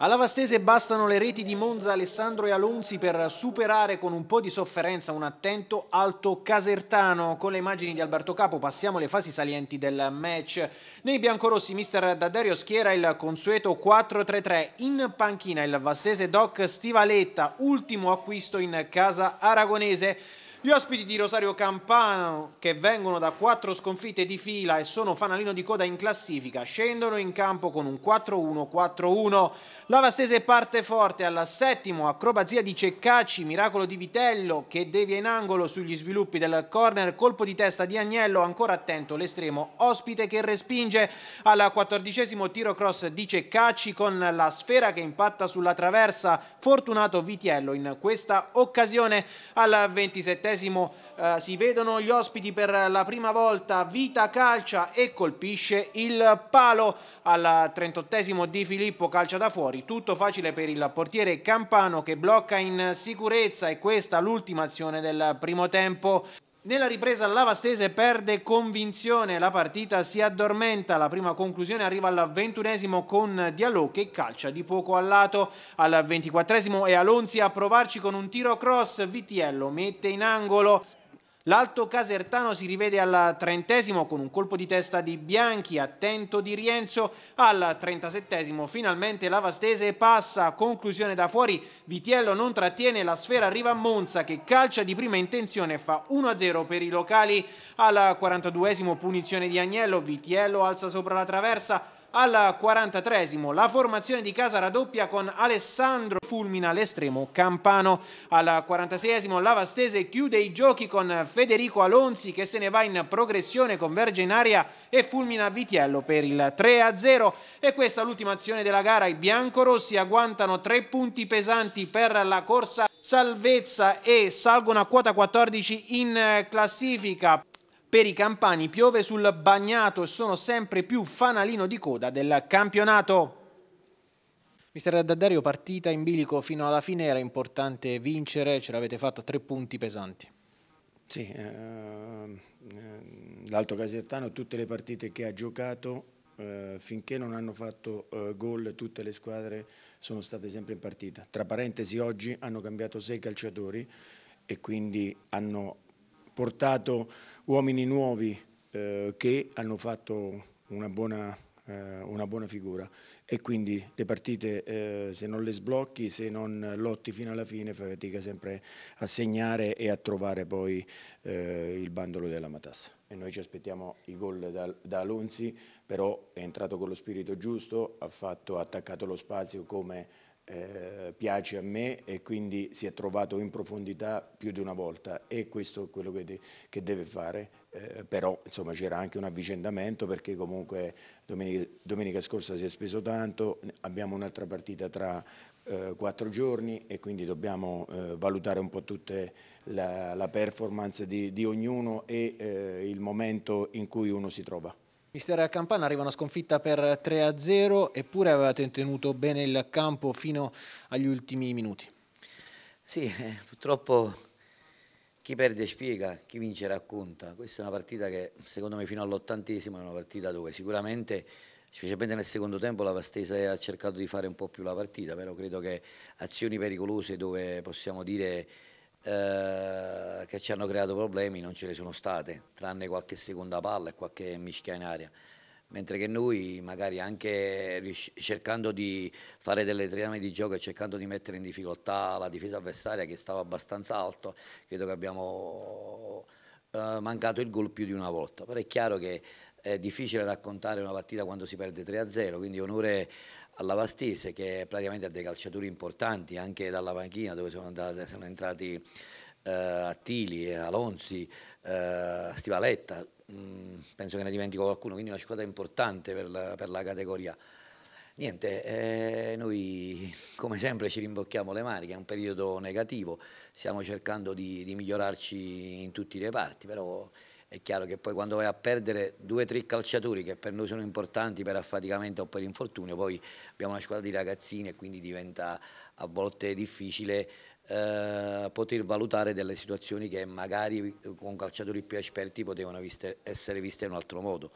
Alla Vastese bastano le reti di Monza, Alessandro e Alonzi per superare con un po' di sofferenza un attento alto casertano. Con le immagini di Alberto Capo passiamo alle fasi salienti del match. Nei biancorossi mister Daddario schiera il consueto 4-3-3. In panchina il Vastese Doc Stivaletta, ultimo acquisto in casa aragonese. Gli ospiti di Rosario Campano, che vengono da quattro sconfitte di fila e sono fanalino di coda in classifica, scendono in campo con un 4-1-4-1. La Vastese parte forte alla settimo, acrobazia di Ceccacci, miracolo di Vitello che devia in angolo sugli sviluppi del corner, colpo di testa di Agnello, ancora attento l'estremo ospite che respinge al quattordicesimo tiro cross di Ceccacci con la sfera che impatta sulla traversa, fortunato Vitiello in questa occasione al ventisettesimo ventesimo eh, si vedono gli ospiti per la prima volta, Vita calcia e colpisce il palo al trentottesimo di Filippo calcia da fuori, tutto facile per il portiere Campano che blocca in sicurezza e questa l'ultima azione del primo tempo. Nella ripresa Lavastese perde convinzione, la partita si addormenta, la prima conclusione arriva al ventunesimo con Diallo che calcia di poco al lato, al ventiquattresimo è Alonzi a provarci con un tiro cross, Vitiello mette in angolo. L'alto casertano si rivede al trentesimo con un colpo di testa di Bianchi, attento di Rienzo. Al trentasettesimo finalmente la Vastese passa, conclusione da fuori, Vitiello non trattiene, la sfera arriva a Monza che calcia di prima intenzione e fa 1-0 per i locali. Al quarantaduesimo punizione di Agnello, Vitiello alza sopra la traversa, al 43 la formazione di casa raddoppia con Alessandro Fulmina l'estremo campano. Al 46 la Vastese chiude i giochi con Federico Alonzi che se ne va in progressione, converge in aria e fulmina Vitiello per il 3-0. E questa è l'ultima azione della gara. I biancorossi agguantano tre punti pesanti per la corsa salvezza e salgono a quota 14 in classifica. Per i campani piove sul bagnato e sono sempre più fanalino di coda del campionato. Mister Daddario, partita in bilico fino alla fine, era importante vincere, ce l'avete fatto a tre punti pesanti. Sì, ehm, l'Alto Casertano tutte le partite che ha giocato eh, finché non hanno fatto eh, gol tutte le squadre sono state sempre in partita. Tra parentesi oggi hanno cambiato sei calciatori e quindi hanno portato uomini nuovi eh, che hanno fatto una buona, eh, una buona, figura e quindi le partite eh, se non le sblocchi, se non lotti fino alla fine fai fatica sempre a segnare e a trovare poi eh, il bandolo della matassa. E noi ci aspettiamo i gol da, da Alonzi, però è entrato con lo spirito giusto, ha, fatto, ha attaccato lo spazio come eh, piace a me e quindi si è trovato in profondità più di una volta e questo è quello che, de che deve fare, eh, però insomma c'era anche un avvicendamento perché comunque domenica, domenica scorsa si è speso tanto, abbiamo un'altra partita tra eh, quattro giorni e quindi dobbiamo eh, valutare un po' tutta la, la, performance di, di ognuno e eh, il momento in cui uno si trova. Mister Campana arriva una sconfitta per 3-0 eppure avevate tenuto bene il campo fino agli ultimi minuti. Sì, eh, purtroppo chi perde spiega, chi vince racconta. Questa è una partita che secondo me fino all'ottantesimo è una partita dove sicuramente specialmente nel secondo tempo la Vastesa ha cercato di fare un po' più la partita, però credo che azioni pericolose dove possiamo dire eh, che ci hanno creato problemi non ce ne sono state, tranne qualche seconda palla e qualche mischia in aria. Mentre che noi, magari anche cercando di fare delle triame di gioco e cercando di mettere in difficoltà la difesa avversaria che stava abbastanza alto, credo che abbiamo eh, mancato il gol più di una volta. Però è chiaro che è difficile raccontare una partita quando si perde 3-0, quindi onore alla Vastese che praticamente ha dei calciatori importanti anche dalla panchina dove sono, andate, sono entrati eh, Attili, Alonzi, eh, Stivaletta, mh, mm, penso che ne dimentico qualcuno, quindi una squadra importante per la, per la categoria. Niente, eh, noi come sempre ci rimbocchiamo le maniche, è un periodo negativo, stiamo cercando di, di migliorarci in tutti i reparti, però è chiaro che poi quando vai a perdere due o tre calciatori che per noi sono importanti per affaticamento o per infortunio, poi abbiamo una squadra di ragazzini e quindi diventa a volte difficile eh, poter valutare delle situazioni che magari eh, con calciatori più esperti potevano viste, essere viste in un altro modo.